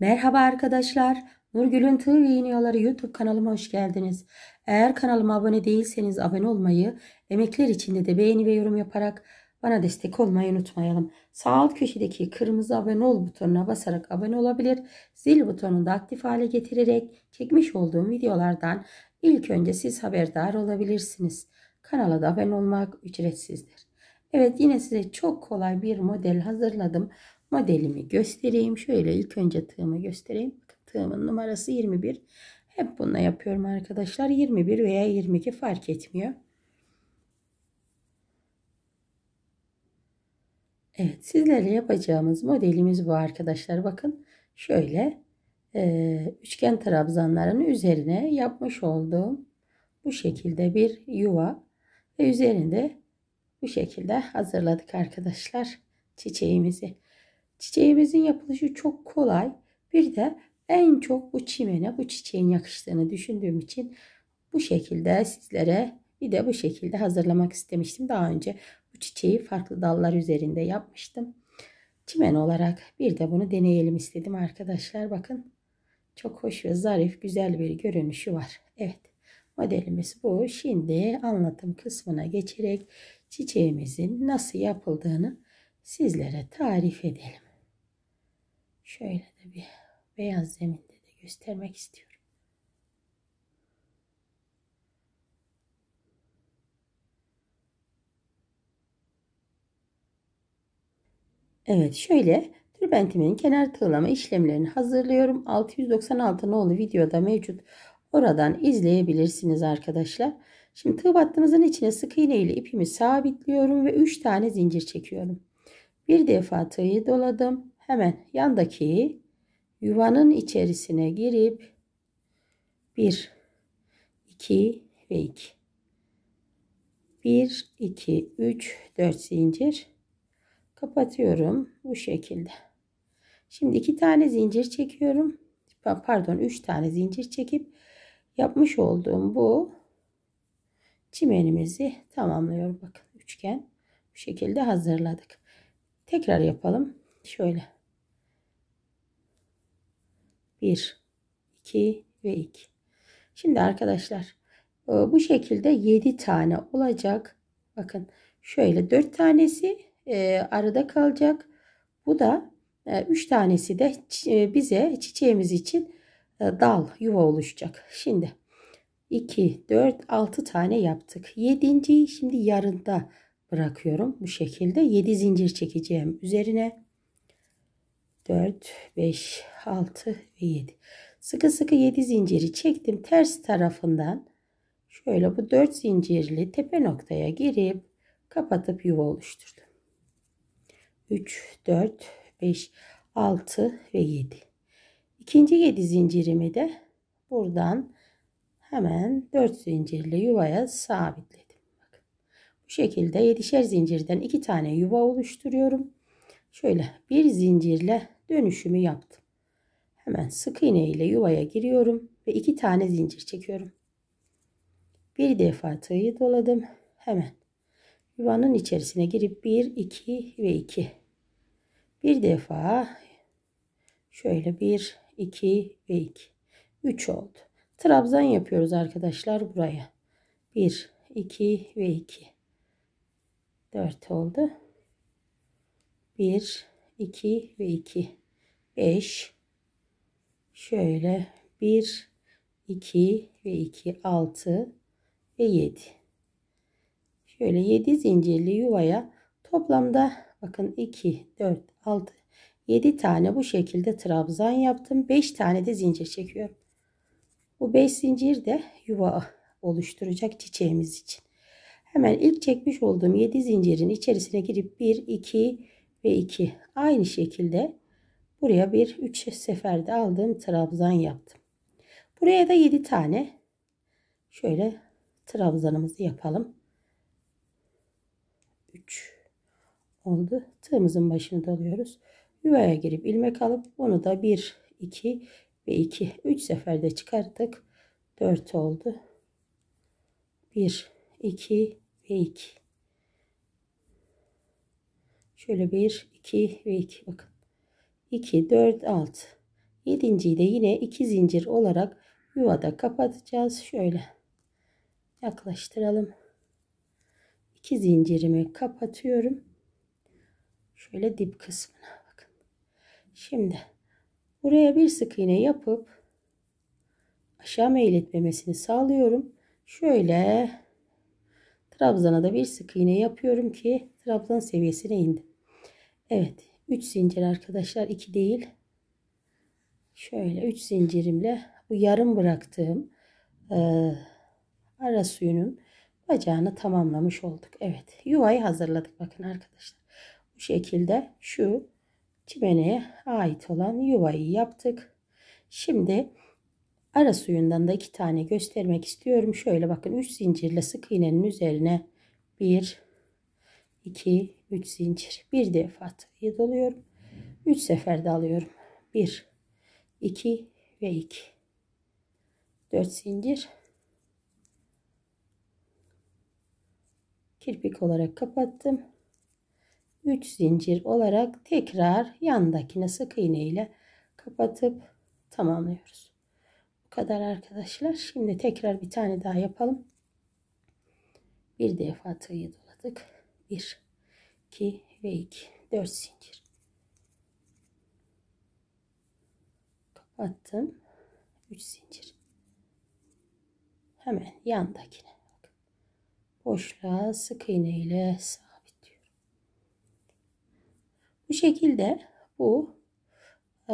Merhaba arkadaşlar. Nurgül'ün Tığ Yayınıyorları YouTube kanalıma hoş geldiniz. Eğer kanalıma abone değilseniz abone olmayı, emekler içinde de beğeni ve yorum yaparak bana destek olmayı unutmayalım. Sağ alt köşedeki kırmızı abone ol butonuna basarak abone olabilir. Zil butonunu da aktif hale getirerek çekmiş olduğum videolardan ilk önce siz haberdar olabilirsiniz. Kanala da abone olmak ücretsizdir. Evet yine size çok kolay bir model hazırladım modelimi göstereyim. Şöyle ilk önce tığımı göstereyim. Tığımın numarası 21. Hep bununla yapıyorum arkadaşlar. 21 veya 22 fark etmiyor. Evet sizlere yapacağımız modelimiz bu arkadaşlar. Bakın şöyle e, üçgen trabzanların üzerine yapmış olduğum bu şekilde bir yuva ve üzerinde bu şekilde hazırladık arkadaşlar çiçeğimizi. Çiçeğimizin yapılışı çok kolay. Bir de en çok bu çimene bu çiçeğin yakıştığını düşündüğüm için bu şekilde sizlere bir de bu şekilde hazırlamak istemiştim. Daha önce bu çiçeği farklı dallar üzerinde yapmıştım. Çimen olarak bir de bunu deneyelim istedim arkadaşlar. Bakın çok hoş ve zarif güzel bir görünüşü var. Evet modelimiz bu. Şimdi anlatım kısmına geçerek çiçeğimizin nasıl yapıldığını sizlere tarif edelim. Şöyle de bir beyaz zeminde de göstermek istiyorum. Evet şöyle türbentimin kenar tığlama işlemlerini hazırlıyorum. 696 nolu videoda mevcut. Oradan izleyebilirsiniz arkadaşlar. Şimdi tığ battığımızın içine sık iğne ile ipimi sabitliyorum ve 3 tane zincir çekiyorum. Bir defa tığı doladım hemen yandaki yuvanın içerisine girip 1 2 ve 2 1 2 3 4 zincir kapatıyorum bu şekilde şimdi iki tane zincir çekiyorum pardon üç tane zincir çekip yapmış olduğum bu çimenimizi tamamlıyorum bakın üçgen bu şekilde hazırladık tekrar yapalım şöyle 1, 2 ve 2. Şimdi arkadaşlar e, bu şekilde 7 tane olacak. Bakın şöyle 4 tanesi e, arada kalacak. Bu da 3 e, tanesi de bize çiçeğimiz için dal yuva oluşacak. Şimdi 2, 4, 6 tane yaptık. 7.yi şimdi yarında bırakıyorum. Bu şekilde 7 zincir çekeceğim üzerine. 4, 5, 6 ve 7. Sıkı sıkı 7 zinciri çektim. Ters tarafından şöyle bu 4 zincirli tepe noktaya girip kapatıp yuva oluşturdum. 3, 4, 5, 6 ve 7. İkinci 7 zincirimi de buradan hemen 4 zincirli yuvaya sabitledim. Bakın. Bu şekilde 7'şer zincirden 2 tane yuva oluşturuyorum. Şöyle bir zincirle dönüşümü yaptım. Hemen sık iğne ile yuvaya giriyorum ve iki tane zincir çekiyorum. Bir defa tığı doladım. Hemen yuvanın içerisine girip 1, 2 ve 2. Bir defa şöyle 1, 2 ve 2. 3 oldu. Trabzan yapıyoruz arkadaşlar buraya. 1, 2 ve 2. 4 oldu. 1, 2 ve 2 5 şöyle 1 2 ve 2 6 ve 7 şöyle 7 zincirli yuvaya toplamda bakın 2 4 6 7 tane bu şekilde trabzan yaptım 5 tane de zincir çekiyorum bu 5 zincir de yuva oluşturacak çiçeğimiz için hemen ilk çekmiş olduğum 7 zincirin içerisine girip 1 2 ve 2. Aynı şekilde buraya bir 3 seferde aldığım trabzan yaptım. Buraya da 7 tane şöyle trabzanımızı yapalım. 3 oldu. Tığımızın başını doluyoruz. Yuvaya girip ilmek alıp onu da 1, 2 ve 2. 3 seferde çıkarttık. 4 oldu. 1, 2 ve 2. Şöyle 1, 2 ve 2 bakın. 2, 4, 6. 7.yi de yine 2 zincir olarak yuvada kapatacağız. Şöyle yaklaştıralım. 2 zincirimi kapatıyorum. Şöyle dip kısmına bakın. Şimdi buraya bir sık iğne yapıp aşağı meyletmemesini sağlıyorum. Şöyle Trabzana da bir sık iğne yapıyorum ki trabzan seviyesine indi. Evet 3 zincir arkadaşlar 2 değil. Şöyle 3 zincirimle bu yarım bıraktığım e, ara suyunun bacağını tamamlamış olduk. Evet yuvayı hazırladık bakın arkadaşlar. Bu şekilde şu çimeneye ait olan yuvayı yaptık. Şimdi Ara suyundan da iki tane göstermek istiyorum. Şöyle bakın 3 zincirle sık iğnenin üzerine 1 2 3 zincir. Bir defa tığı doluyorum. 3 seferde alıyorum. 1 2 ve 2 4 zincir. Kirpik olarak kapattım. 3 zincir olarak tekrar yandakine sık iğne ile kapatıp tamamlıyoruz kadar arkadaşlar. Şimdi tekrar bir tane daha yapalım. Bir defa tığı doladık. 1, 2 ve 2. 4 zincir. Kapattım. 3 zincir. Hemen yandakine. Boşluğa sık iğne ile sabitliyorum. Bu şekilde bu e,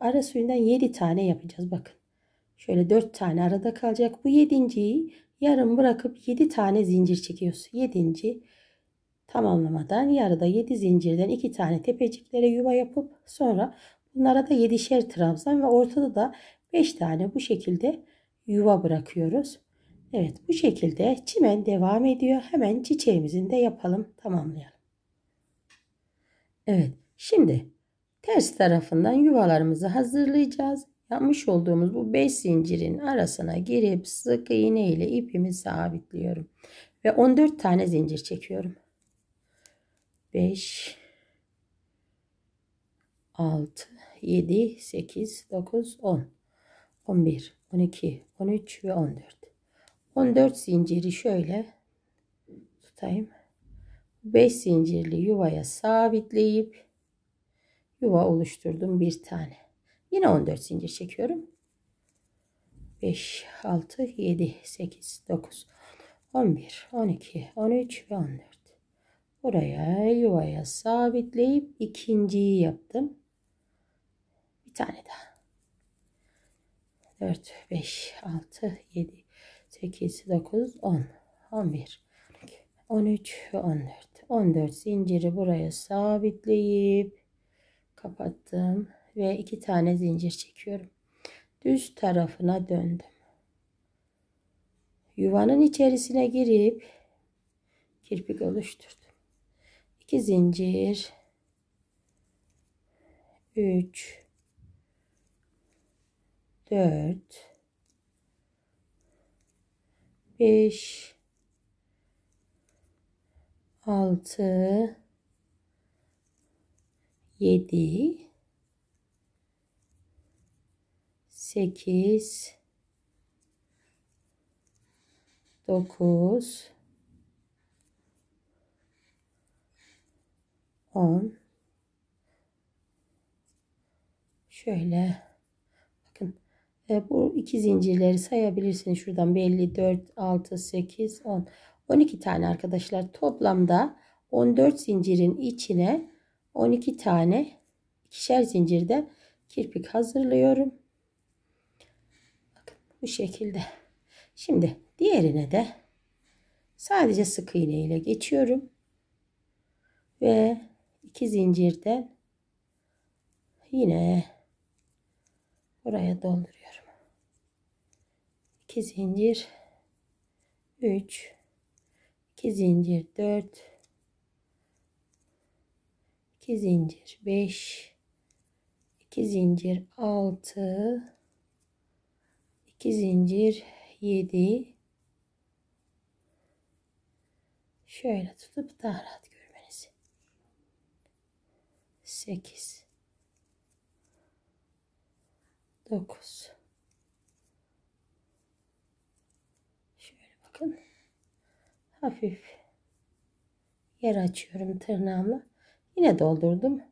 ara suyundan 7 tane yapacağız. Bakın. Şöyle 4 tane arada kalacak. Bu yedinciyi yarım bırakıp 7 tane zincir çekiyoruz. 7. tamamlamadan yarıda 7 zincirden 2 tane tepeciklere yuva yapıp sonra bunlara da 7'şer trabzan ve ortada da 5 tane bu şekilde yuva bırakıyoruz. Evet bu şekilde çimen devam ediyor. Hemen çiçeğimizin de yapalım tamamlayalım. Evet şimdi ters tarafından yuvalarımızı hazırlayacağız. Yapmış olduğumuz bu 5 zincirin arasına girip sık iğne ile ipimi sabitliyorum. Ve 14 tane zincir çekiyorum. 5 6 7 8 9 10 11 12 13 ve 14 14 zinciri şöyle tutayım 5 zincirli yuvaya sabitleyip yuva oluşturdum bir tane Yine 14 zincir çekiyorum. 5, 6, 7, 8, 9, 11, 12, 13 ve 14. Buraya yuvaya sabitleyip ikinciyi yaptım. Bir tane daha. 4, 5, 6, 7, 8, 9, 10, 11, 13 ve 14. 14 zinciri buraya sabitleyip kapattım ve iki tane zincir çekiyorum. Düz tarafına döndüm. Yuvanın içerisine girip kirpik oluşturdum. 2 zincir 3 4 5 6 7 8 9 10 şöyle bakın e, bu iki zincirleri sayabilirsiniz şuradan belli 4 6 8 10 12 tane arkadaşlar toplamda 14 zincirin içine 12 tane ikişer zincirde kirpik hazırlıyorum bu şekilde. Şimdi diğerine de sadece sık iğne ile geçiyorum. Ve iki zincirden yine buraya dolduruyorum. İki zincir 3 2 zincir 4 2 zincir 5 2 zincir 6 2 zincir 7 şöyle tutup daha rahat görmenizi 8 9 şöyle bakın hafif yer açıyorum tırnağımla yine doldurdum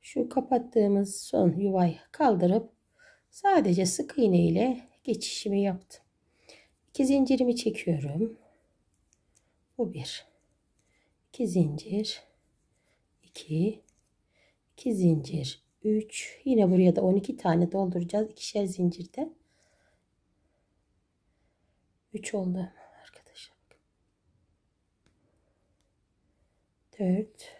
şu kapattığımız son yuvayı kaldırıp Sadece sık iğne ile geçişimi yaptım. İki zincirimi çekiyorum. Bu bir. İki zincir. 2 2 zincir 3 yine buraya da 12 tane dolduracağız ikişer zincirde 3 oldu arkadaşlar 4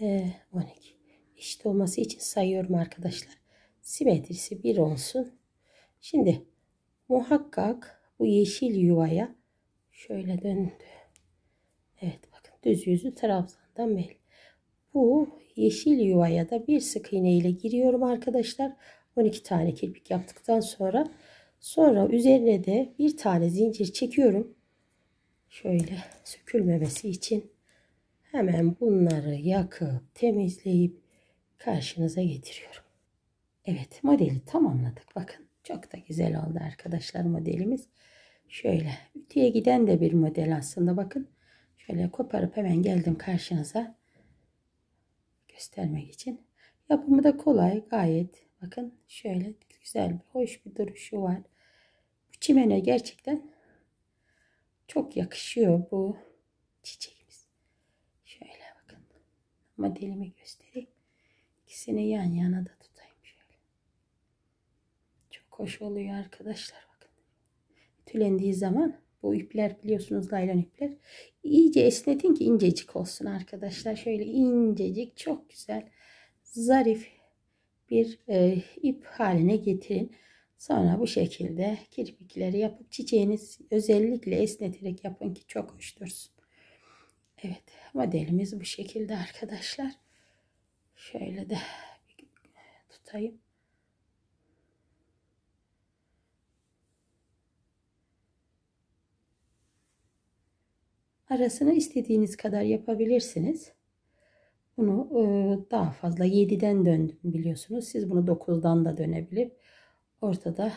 12. Eh, Eşit olması için sayıyorum arkadaşlar. Simetrisi 1 olsun. Şimdi muhakkak bu yeşil yuvaya şöyle döndü. Evet bakın düz yüzü trabzandan belli. Bu yeşil yuvaya da bir sık iğne ile giriyorum arkadaşlar. 12 tane kirpik yaptıktan sonra sonra üzerine de bir tane zincir çekiyorum. Şöyle sökülmemesi için. Hemen bunları yakıp temizleyip karşınıza getiriyorum. Evet modeli tamamladık. Bakın çok da güzel oldu arkadaşlar modelimiz. Şöyle ütüye giden de bir model aslında bakın. Şöyle koparıp hemen geldim karşınıza. Göstermek için. Yapımı da kolay gayet. Bakın şöyle güzel hoş bir duruşu var. Bu çimene gerçekten çok yakışıyor bu çiçek modelimi göstereyim. İkisini yan yana da tutayım şöyle. Çok hoş oluyor arkadaşlar bakın. Tülendiği zaman bu ipler biliyorsunuz laylan ipler. İyice esnetin ki incecik olsun arkadaşlar. Şöyle incecik çok güzel zarif bir e, ip haline getirin. Sonra bu şekilde kirpikleri yapıp çiçeğiniz özellikle esneterek yapın ki çok hoş dursun. Evet modelimiz bu şekilde arkadaşlar. Şöyle de tutayım. Arasını istediğiniz kadar yapabilirsiniz. Bunu e, daha fazla 7'den döndüm biliyorsunuz. Siz bunu 9'dan da dönebilir. Ortada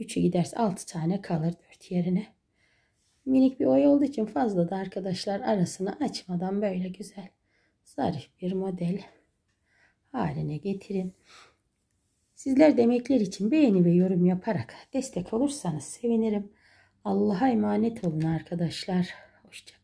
3'e giderse 6 tane kalır 4 yerine. Minik bir oy olduğu için fazla da arkadaşlar arasını açmadan böyle güzel zarif bir model haline getirin. Sizler demekler için beğeni ve yorum yaparak destek olursanız sevinirim. Allah'a emanet olun arkadaşlar. hoşça.